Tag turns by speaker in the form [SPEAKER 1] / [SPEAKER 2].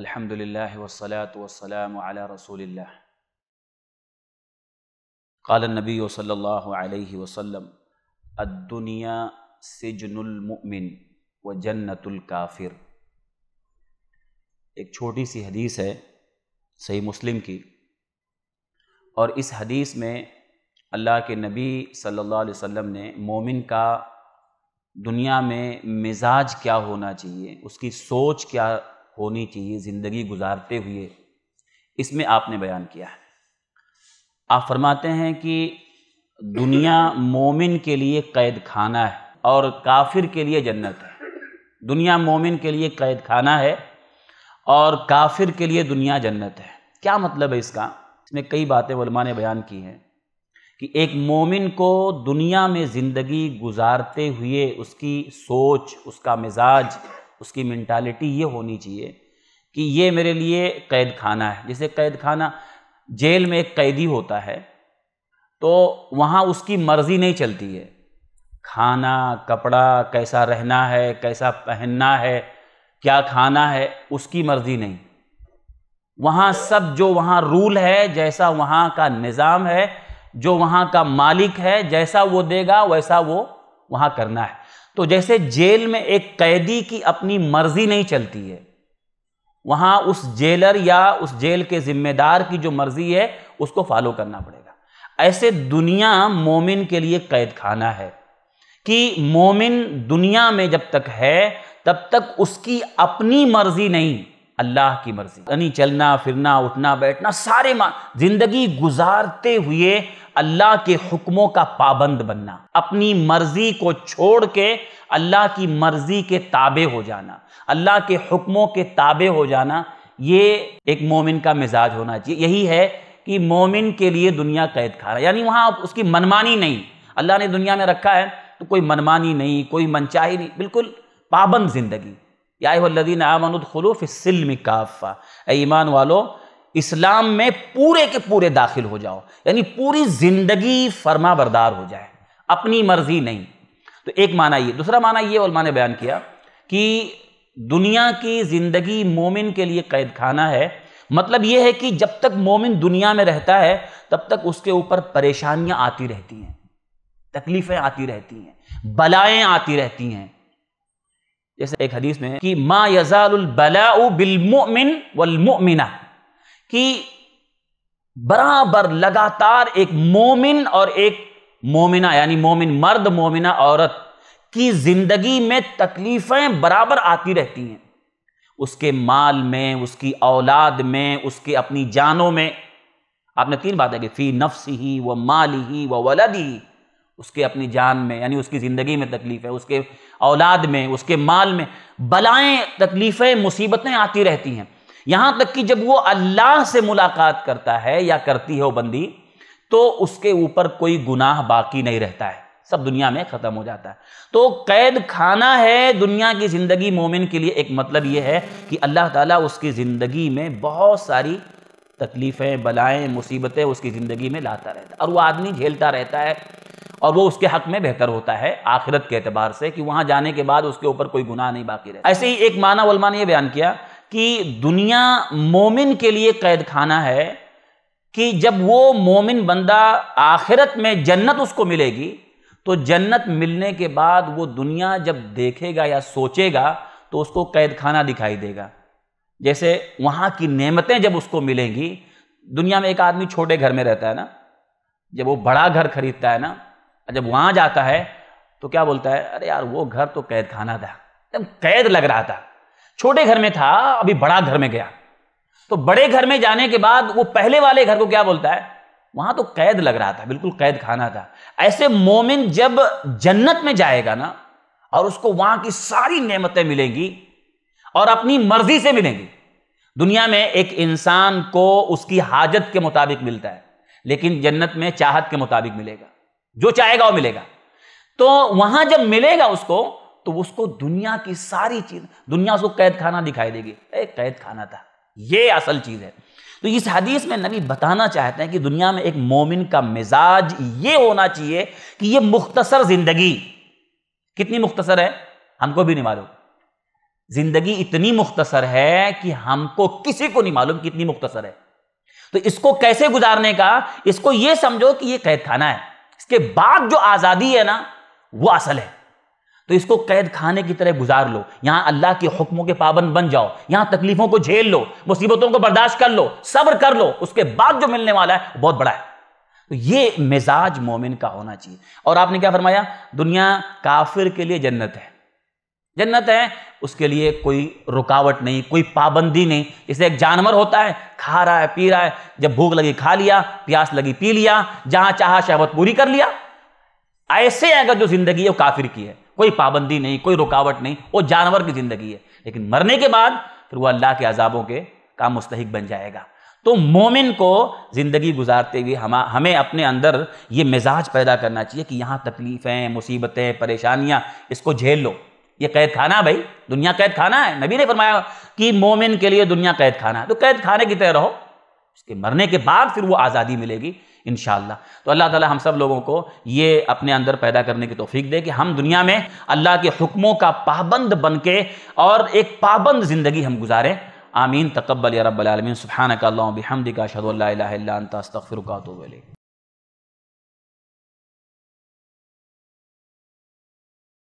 [SPEAKER 1] अलहमदिल्ला वसलात वसलाम रसूल قال النبي صلى الله عليه وسلم الدنيا सिजन मुमिन व जन्नतुल काफिर एक छोटी सी हदीस है सही मुस्लिम की और इस हदीस में अल्लाह के नबी सल्लल्लाहु अलैहि वसल्लम ने मोमिन का दुनिया में मिजाज क्या होना चाहिए उसकी सोच क्या होनी चाहिए ज़िंदगी गुजारते हुए इसमें आपने बयान किया है आप फरमाते हैं कि दुनिया मोमिन के लिए कैद खाना है और काफिर के लिए जन्नत है दुनिया मोमिन के लिए कैद खाना है और काफिर के लिए दुनिया जन्नत है क्या मतलब है इसका इसमें कई बातें वलमा ने बयान की हैं कि एक मोमिन को दुनिया में ज़िंदगी गुजारते हुए उसकी सोच उसका मिजाज उसकी मैंटालिटी ये होनी चाहिए कि ये मेरे लिए कैद खाना है जैसे कैद खाना जेल में एक कैदी होता है तो वहाँ उसकी मर्ज़ी नहीं चलती है खाना कपड़ा कैसा रहना है कैसा पहनना है क्या खाना है उसकी मर्ज़ी नहीं वहाँ सब जो वहाँ रूल है जैसा वहाँ का निज़ाम है जो वहाँ का मालिक है जैसा वो देगा वैसा वो वहाँ करना है तो जैसे जेल में एक कैदी की अपनी मर्जी नहीं चलती है वहां उस जेलर या उस जेल के जिम्मेदार की जो मर्जी है उसको फॉलो करना पड़ेगा ऐसे दुनिया मोमिन के लिए कैद खाना है कि मोमिन दुनिया में जब तक है तब तक उसकी अपनी मर्जी नहीं अल्लाह की मर्जी यानी चलना फिरना उठना बैठना सारे जिंदगी गुजारते हुए अल्लाह के हुक्मों का पाबंद बनना अपनी मर्जी को छोड़ के अल्लाह की मर्जी के ताबे हो जाना अल्लाह के हुक्मों के ताबे हो जाना ये एक मोमिन का मिजाज होना चाहिए यही है कि मोमिन के लिए दुनिया कैद खा रहा है यानी वहाँ उसकी मनमानी नहीं अल्लाह ने दुनिया में रखा है तो कोई मनमानी नहीं कोई मनचाही नहीं बिल्कुल पाबंद ज़िंदगी यादीन आमनुद खलूफ़ सिल्म काफ़ा ईमान वालों इस्लाम में पूरे के पूरे दाखिल हो जाओ यानी पूरी जिंदगी फर्मा बरदार हो जाए अपनी मर्जी नहीं तो एक माना ये दूसरा माना ये उलमा ने बयान किया कि दुनिया की ज़िंदगी मोमिन के लिए कैद खाना है मतलब यह है कि जब तक मोमिन दुनिया में रहता है तब तक उसके ऊपर परेशानियां आती रहती हैं तकलीफ़ें आती रहती हैं बलाएं आती रहती हैं जैसे एक हदीस में कि मा यजाल बला बिलमोमिन वलमोमिना कि बराबर लगातार एक मोमिन और एक मोमिना यानी मोमिन मर्द मोमिना औरत की जिंदगी में तकलीफें बराबर आती रहती हैं उसके माल में उसकी औलाद में उसके अपनी जानों में आपने तीन बातें कि फी नफ्स ही व माल ही व वलद ही उसके अपनी जान में यानी उसकी ज़िंदगी में तकलीफ है उसके औलाद में उसके माल में बलाएं तकलीफ़ें मुसीबतें आती रहती हैं यहां तक कि जब वो अल्लाह से मुलाकात करता है या करती है वो बंदी तो उसके ऊपर कोई गुनाह बाकी नहीं रहता है सब दुनिया में खत्म हो जाता है तो कैद खाना है दुनिया की जिंदगी मोमिन के लिए एक मतलब यह है कि अल्लाह ताला उसकी जिंदगी में बहुत सारी तकलीफ़ें बलाएं मुसीबतें उसकी ज़िंदगी में लाता रहता है और वो आदमी झेलता रहता है और वो उसके हक में बेहतर होता है आखिरत के अतबार से कि वहां जाने के बाद उसके ऊपर कोई गुनाह नहीं बाकी रहता ऐसे ही एक माना वलमा ने यह बयान किया कि दुनिया मोमिन के लिए कैद खाना है कि जब वो मोमिन बंदा आखिरत में जन्नत उसको मिलेगी तो जन्नत मिलने के बाद वो दुनिया जब देखेगा या सोचेगा तो उसको कैद खाना दिखाई देगा जैसे वहाँ की नेमतें जब उसको मिलेंगी दुनिया में एक आदमी छोटे घर में रहता है ना जब वो बड़ा घर खरीदता है ना जब वहाँ जाता है तो क्या बोलता है अरे यार वो घर तो कैद खाना था एकदम कैद लग रहा था छोटे घर में था अभी बड़ा घर में गया तो बड़े घर में जाने के बाद वो पहले वाले घर को क्या बोलता है वहां तो कैद लग रहा था बिल्कुल कैद खाना था ऐसे मोमिन जब जन्नत में जाएगा ना और उसको वहां की सारी नेमतें मिलेंगी और अपनी मर्जी से मिलेंगी दुनिया में एक इंसान को उसकी हाजत के मुताबिक मिलता है लेकिन जन्नत में चाहत के मुताबिक मिलेगा जो चाहेगा वो मिलेगा तो वहां जब मिलेगा उसको तो उसको दुनिया की सारी चीज दुनिया उसको कैद खाना दिखाई देगी एक कैद खाना था ये असल चीज़ है तो इस हदीस में नबी बताना चाहते हैं कि दुनिया में एक मोमिन का मिजाज ये होना चाहिए कि ये मुख्तसर जिंदगी कितनी मुख्तसर है हमको भी नहीं मालूम जिंदगी इतनी मुख्तसर है कि हमको किसी को नहीं मालूम कितनी मुख्तसर है तो इसको कैसे गुजारने का इसको ये समझो कि ये कैद खाना है इसके बाद जो आज़ादी है ना वो असल है तो इसको कैद खाने की तरह गुजार लो यहाँ अल्लाह के हुक्मों के पाबंद बन जाओ यहाँ तकलीफों को झेल लो मुसीबतों को बर्दाश्त कर लो सब्र कर लो उसके बाद जो मिलने वाला है बहुत बड़ा है तो ये मिजाज मोमिन का होना चाहिए और आपने क्या फरमाया दुनिया काफिर के लिए जन्नत है जन्नत है उसके लिए कोई रुकावट नहीं कोई पाबंदी नहीं इसे एक जानवर होता है खा रहा है पी रहा है जब भूख लगी खा लिया प्यास लगी पी लिया जहां चाह शहबत पूरी कर लिया ऐसे अगर जो जिंदगी है वो काफिर की है कोई पाबंदी नहीं कोई रुकावट नहीं वो जानवर की ज़िंदगी है लेकिन मरने के बाद फिर वो अल्लाह के अजाबों के का मुस्तक बन जाएगा तो मोमिन को ज़िंदगी गुजारते हुए हम हमें अपने अंदर ये मिजाज पैदा करना चाहिए कि यहाँ तकलीफ़ें मुसीबतें परेशानियां इसको झेल लो ये कैद खाना भाई दुनिया कैद खाना है नबी ने फरमाया कि मोमिन के लिए दुनिया कैद खाना है तो कैद खाने की तरह रहो उसके मरने के बाद फिर वो आज़ादी मिलेगी इन तो अल्लाह ताला हम सब लोगों को ये अपने अंदर पैदा करने की तोफ़ी दे कि हम दुनिया में अल्लाह के हुक्मों का पाबंद बन के और एक पाबंद ज़िंदगी हम गुजारें आमीन तकबल रबालमीन सुबहान का बिहमदी का शदल